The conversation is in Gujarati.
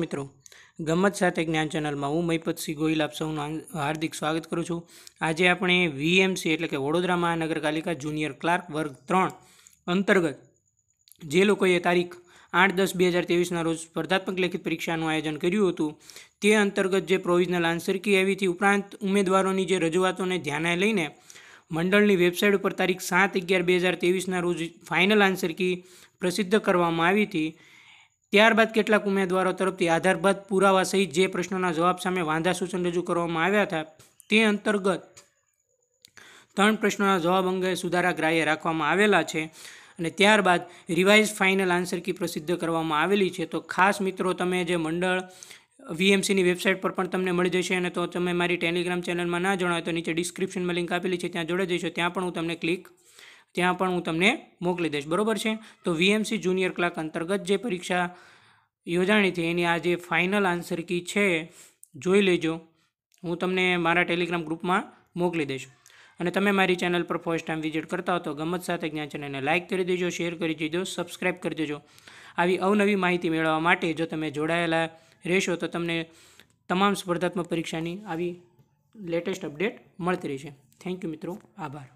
મિત્રો ગમત સાથે જ્ઞાન ચેનલમાં હું મહીપતસિંહ ગોહિલ આપ સૌનું હાર્દિક સ્વાગત કરું છું આજે આપણે વીએમસી એટલે કે વડોદરા મહાનગરપાલિકા જુનિયર ક્લાર્ક વર્ગ ત્રણ અંતર્ગત જે લોકોએ તારીખ આઠ દસ બે હજાર તેવીસના રોજ સ્પર્ધાત્મક લેખિત પરીક્ષાનું આયોજન કર્યું હતું તે અંતર્ગત જે પ્રોવિઝનલ આન્સર કી આવી હતી ઉપરાંત ઉમેદવારોની જે રજૂઆતોને ધ્યાને લઈને મંડળની વેબસાઇટ ઉપર તારીખ સાત અગિયાર બે હજાર તેવીસના રોજ ફાઇનલ આન્સર કી પ્રસિદ્ધ કરવામાં આવી હતી ત્યારબાદ કેટલાક ઉમેદવારો તરફથી આધારભદ પુરાવા સહિત જે પ્રશ્નોના જવાબ સામે વાંધા સૂચન રજૂ કરવામાં આવ્યા હતા તે અંતર્ગત ત્રણ પ્રશ્નોના જવાબ અંગે સુધારા ગ્રાહ્ય રાખવામાં આવેલા છે અને ત્યારબાદ રિવાઇઝ ફાઇનલ આન્સર કી પ્રસિદ્ધ કરવામાં આવેલી છે તો ખાસ મિત્રો તમે જે મંડળ વીએમસીની વેબસાઇટ પર પણ તમને મળી જશે અને તો તમે મારી ટેલિગ્રામ ચેનલમાં ના જણાવો તો નીચે ડિસ્ક્રિપ્શનમાં લિંક આપેલી છે ત્યાં જોડાઈ જશો ત્યાં પણ હું તમને ક્લિક ત્યાં પણ હું તમને મોકલી દઈશ બરાબર છે તો વીએમસી જુનિયર ક્લાર્ક અંતર્ગત જે પરીક્ષા યોજાણી છે એની આ જે ફાઇનલ આન્સર કી છે જોઈ લેજો હું તમને મારા ટેલિગ્રામ ગ્રુપમાં મોકલી દઈશ અને તમે મારી ચેનલ પર ફર્સ્ટ ટાઈમ વિઝિટ કરતા હો તો ગમત સાથે જ્ઞાન ચેનલને લાઇક કરી દેજો શેર કરી દેજો સબસ્ક્રાઇબ કરી દેજો આવી અવનવી માહિતી મેળવવા માટે જો તમે જોડાયેલા રહેશો તો તમને તમામ સ્પર્ધાત્મક પરીક્ષાની આવી લેટેસ્ટ અપડેટ મળતી રહેશે થેન્ક યુ મિત્રો આભાર